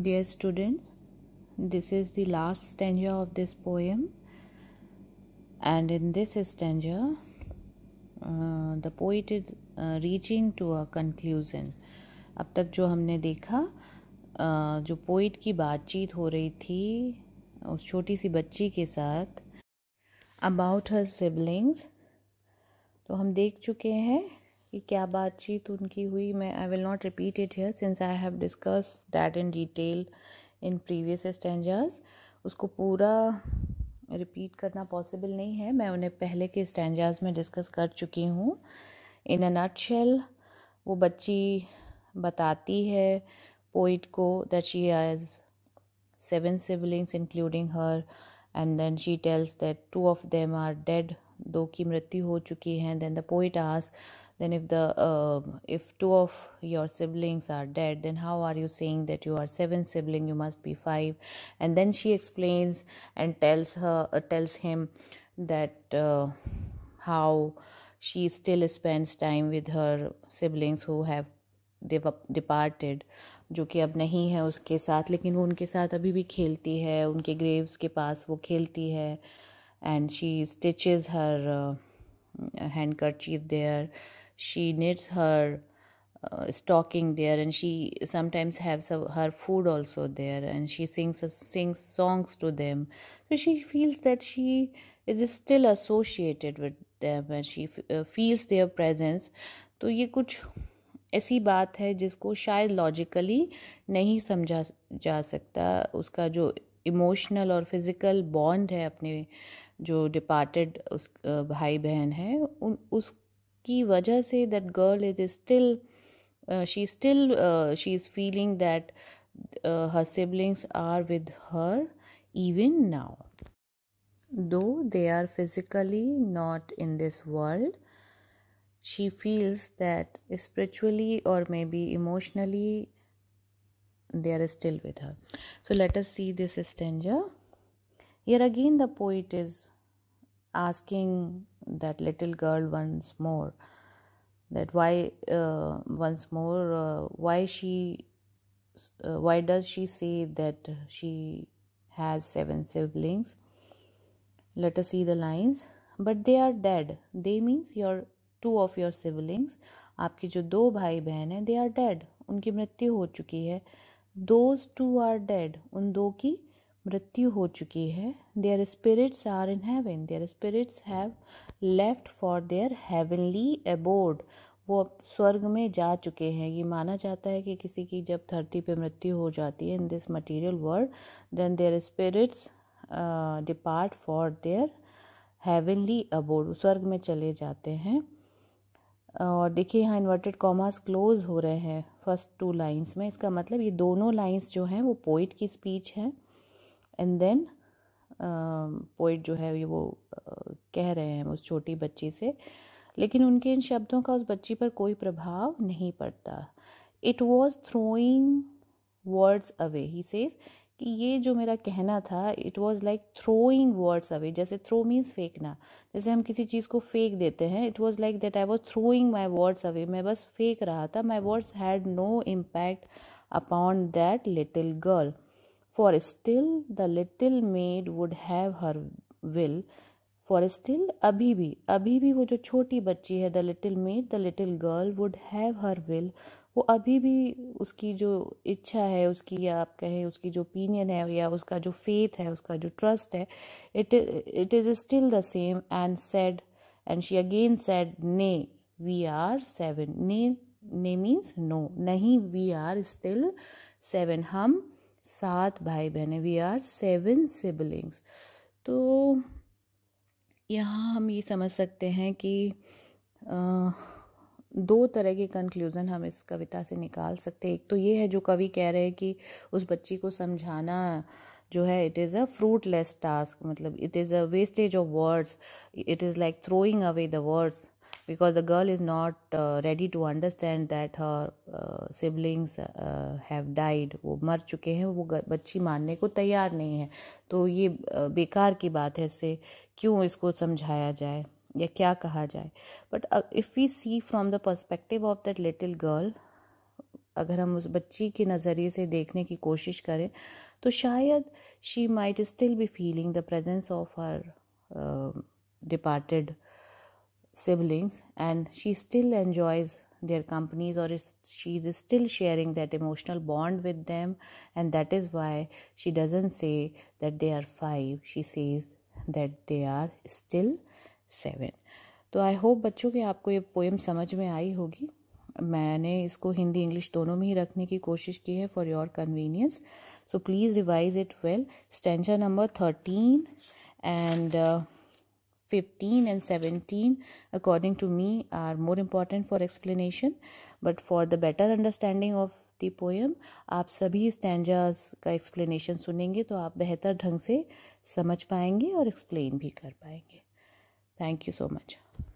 Dear students, this is the last stanza of this poem, and in this stanza, uh, the poet is uh, reaching to a conclusion. अब तक जो हमने देखा uh, जो poet की बातचीत हो रही थी उस छोटी सी बच्ची के साथ अबाउट हर सिबलिंग्स तो हम देख चुके हैं कि क्या बातचीत उनकी हुई मैं I will not repeat it here since I have discuss that in detail in previous stanzas उसको पूरा रिपीट करना पॉसिबल नहीं है मैं उन्हें पहले के स्टैंडर्स में डिस्कस कर चुकी हूँ इन अ नटशेल वो बच्ची बताती है पोइट को that she has seven siblings including her and then she tells that two of them are dead दो की मृत्यु हो चुकी है देन द पोइट आस then if the uh, if two of your siblings are dead then how are you saying that you are seven sibling you must be five and then she explains and tells her uh, tells him that uh, how she still spends time with her siblings who have departed. जो कि अब नहीं है उसके साथ लेकिन वो उनके साथ अभी भी खेलती है उनके ग्रेव्स के पास वो खेलती है and she stitches her handkerchief there she knits her uh, stocking there and she sometimes has her food also there and she sings uh, sings songs to them so she feels that she is still associated with them and she uh, feels their presence तो ये कुछ ऐसी बात है जिसको शायद logically नहीं समझा जा सकता उसका जो इमोशनल और फिज़िकल बॉन्ड है अपने जो डिपार्टेड उस भाई बहन है उन उस That girl is still. Girl uh, is still. She still she is her siblings are with her even now. Though they are physically not in this world, she feels that spiritually or maybe emotionally they are still with her. So let us see this stanza. Here again, the poet is asking that little girl once more that why uh, once more uh, why she uh, why does she say that she has seven siblings let us see the lines but they are dead they means your two of your siblings आपके जो दो भाई बहन हैं they are dead उनकी मृत्यु हो चुकी है दोज टू आर डेड उन दो की मृत्यु हो चुकी है their spirits are in heaven their spirits have left for their heavenly abode वो स्वर्ग में जा चुके हैं ये माना जाता है कि किसी की जब धरती पे मृत्यु हो जाती है in this material world then their spirits depart for their heavenly abode स्वर्ग में चले जाते हैं और देखिए यहाँ इन्वर्टेड कॉमास क्लोज हो रहे हैं फर्स्ट टू लाइंस में इसका मतलब ये दोनों लाइंस जो हैं वो पोइट की स्पीच है एंड देन पोइट जो है ये वो कह रहे हैं उस छोटी बच्ची से लेकिन उनके इन शब्दों का उस बच्ची पर कोई प्रभाव नहीं पड़ता it was throwing words away he says कि ये जो मेरा कहना था it was like throwing words away जैसे थ्रो मीन्स फेंकना जैसे हम किसी चीज़ को फेंक देते हैं it was like that I was throwing my words away मैं बस फेंक रहा था my words had no impact upon that little girl for still the little maid would have her will for still अभी भी अभी भी वो जो छोटी बच्ची है the little maid the little girl would have her will वो अभी भी उसकी जो इच्छा है उसकी या आप कहें उसकी जो ओपिनियन है या उसका जो फेथ है उसका जो ट्रस्ट है it it is still the same and said and she again said nay we are seven nay nay means no नहीं वी आर स्टिल सेवन हम सात भाई बहन वी आर सेवन सिबलिंग्स तो यहाँ हम ये समझ सकते हैं कि आ, दो तरह के कंक्लूज़न हम इस कविता से निकाल सकते हैं एक तो ये है जो कवि कह रहे हैं कि उस बच्ची को समझाना जो है it is a fruitless task मतलब it is a wastage of words it is like throwing away the words because the girl is not uh, ready to understand that her uh, siblings uh, have died वो मर चुके हैं वो बच्ची मानने को तैयार नहीं है तो ये uh, बेकार की बात है इससे क्यों इसको समझाया जाए या क्या कहा जाए but if we see from the perspective of that little girl अगर हम उस बच्ची के नज़रिए से देखने की कोशिश करें तो शायद she might still be feeling the presence of her departed uh, siblings and she still enjoys their companies or is, she is still sharing that emotional bond with them and that is why she doesn't say that they are 5 she says that they are still 7 तो I hope बच्चों के आपको ये poem समझ में आई होगी मैंने इसको हिंदी इंग्लिश दोनों में ही रखने की कोशिश की है for your convenience so please revise it well स्टेंशन number thirteen and 15 and 17 according to me are more important for explanation but for the better understanding of the poem आप सभी stanzas का explanation सुनेंगे तो आप बेहतर ढंग से समझ पाएंगे और explain भी कर पाएंगे thank you so much